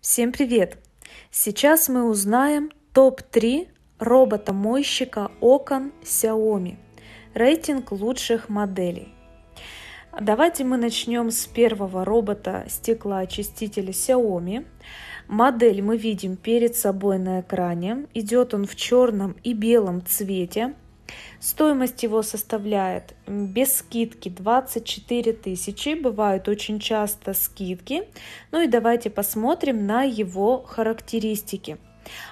Всем привет! Сейчас мы узнаем топ-3 робота-мойщика окон Xiaomi. Рейтинг лучших моделей. Давайте мы начнем с первого робота стеклоочистителя Xiaomi. Модель мы видим перед собой на экране. Идет он в черном и белом цвете. Стоимость его составляет без скидки 24 тысячи, бывают очень часто скидки. Ну и давайте посмотрим на его характеристики.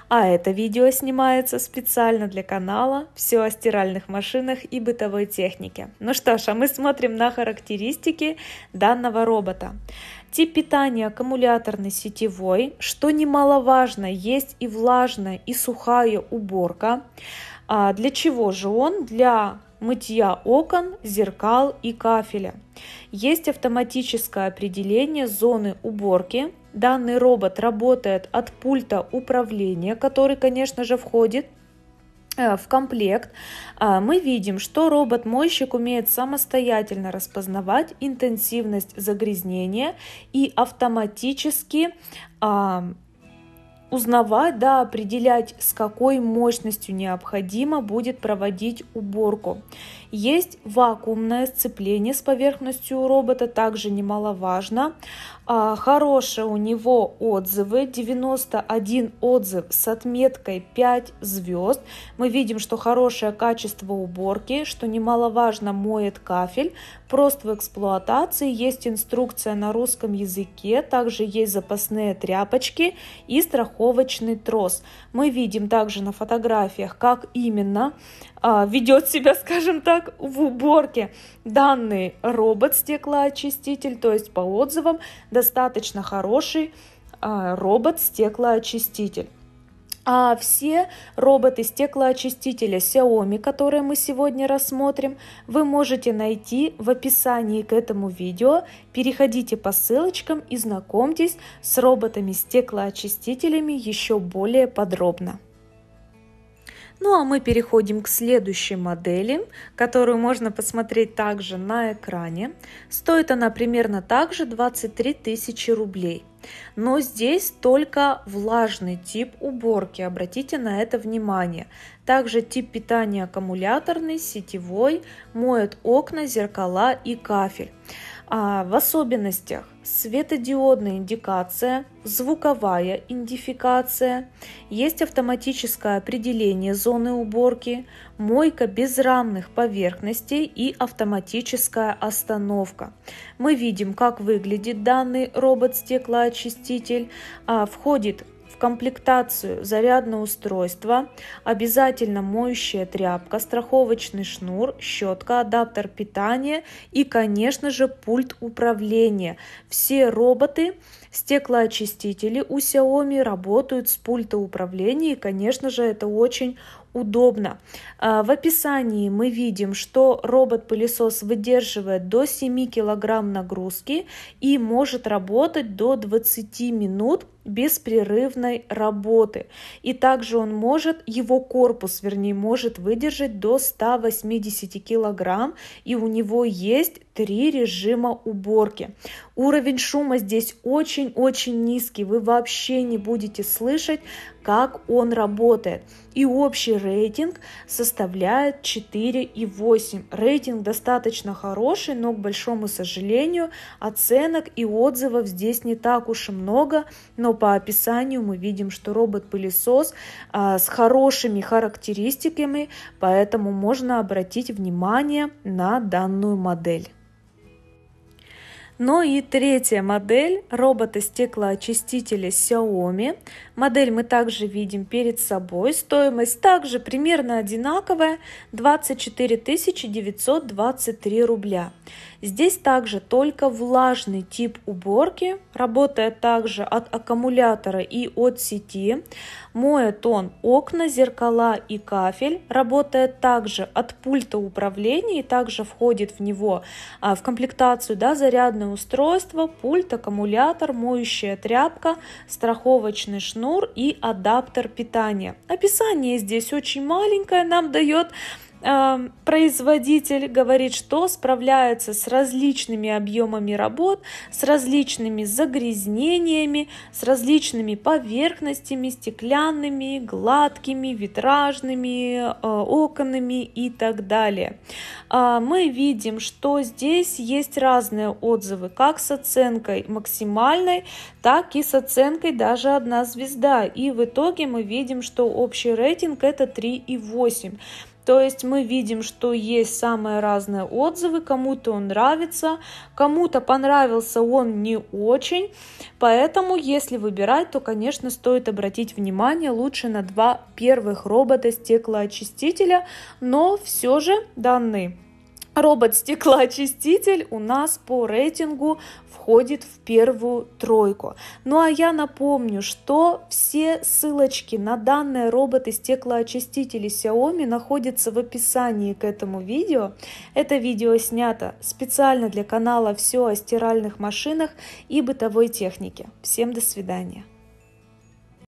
А это видео снимается специально для канала «Все о стиральных машинах и бытовой технике». Ну что ж, а мы смотрим на характеристики данного робота. Тип питания аккумуляторный сетевой, что немаловажно, есть и влажная, и сухая уборка. А для чего же он? Для мытья окон, зеркал и кафеля. Есть автоматическое определение зоны уборки. Данный робот работает от пульта управления, который, конечно же, входит э, в комплект, а мы видим, что робот-мойщик умеет самостоятельно распознавать интенсивность загрязнения и автоматически а, узнавать, да, определять, с какой мощностью необходимо будет проводить уборку. Есть вакуумное сцепление с поверхностью робота, также немаловажно. А, хорошие у него отзывы, 91 отзыв с отметкой 5 звезд. Мы видим, что хорошее качество уборки, что немаловажно моет кафель, прост в эксплуатации, есть инструкция на русском языке, также есть запасные тряпочки и страховочный трос. Мы видим также на фотографиях, как именно а, ведет себя, скажем так, в уборке. Данный робот стеклоочиститель, то есть по отзывам, достаточно хороший а, робот стеклоочиститель а все роботы стеклоочистителя Xiaomi, которые мы сегодня рассмотрим, вы можете найти в описании к этому видео. Переходите по ссылочкам и знакомьтесь с роботами стеклоочистителями еще более подробно. Ну а мы переходим к следующей модели, которую можно посмотреть также на экране. Стоит она примерно также 23 тысячи рублей. Но здесь только влажный тип уборки, обратите на это внимание. Также тип питания аккумуляторный, сетевой, моет окна, зеркала и кафель. А в особенностях светодиодная индикация, звуковая идентификация, есть автоматическое определение зоны уборки, мойка безрамных поверхностей и автоматическая остановка. Мы видим, как выглядит данный робот-стеклоочиститель. А, входит в комплектацию зарядное устройство, обязательно моющая тряпка, страховочный шнур, щетка, адаптер питания и, конечно же, пульт управления. Все роботы, стеклоочистители у Xiaomi работают с пульта управления и, конечно же, это очень удобно. А, в описании мы видим, что робот-пылесос выдерживает до 7 кг нагрузки и может работать до 20 минут беспрерывной работы. И также он может, его корпус, вернее, может выдержать до 180 кг, и у него есть три режима уборки. Уровень шума здесь очень-очень низкий, вы вообще не будете слышать, как он работает. И общий рейтинг составляет 4,8. Рейтинг достаточно хороший, но, к большому сожалению, оценок и отзывов здесь не так уж и много, но по описанию мы видим, что робот-пылесос а, с хорошими характеристиками, поэтому можно обратить внимание на данную модель. Ну и третья модель робота-стеклоочистителя Xiaomi. Модель мы также видим перед собой. Стоимость также примерно одинаковая – 24 923 рубля. Здесь также только влажный тип уборки, работая также от аккумулятора и от сети. Моет он окна, зеркала и кафель, работая также от пульта управления и также входит в него а, в комплектацию да, зарядное устройство, пульт, аккумулятор, моющая тряпка, страховочный шнур и адаптер питания. Описание здесь очень маленькое, нам дает Эм, производитель говорит, что справляется с различными объемами работ, с различными загрязнениями, с различными поверхностями, стеклянными, гладкими, витражными, э, оконными и так далее. Э, мы видим, что здесь есть разные отзывы, как с оценкой максимальной, так и с оценкой даже одна звезда. И в итоге мы видим, что общий рейтинг это 3,8. То есть мы видим, что есть самые разные отзывы, кому-то он нравится, кому-то понравился он не очень. Поэтому, если выбирать, то, конечно, стоит обратить внимание лучше на два первых робота стеклоочистителя, но все же данный Робот-стеклоочиститель у нас по рейтингу входит в первую тройку. Ну а я напомню, что все ссылочки на данные роботы-стеклоочистители Xiaomi находятся в описании к этому видео. Это видео снято специально для канала «Все о стиральных машинах и бытовой технике». Всем до свидания!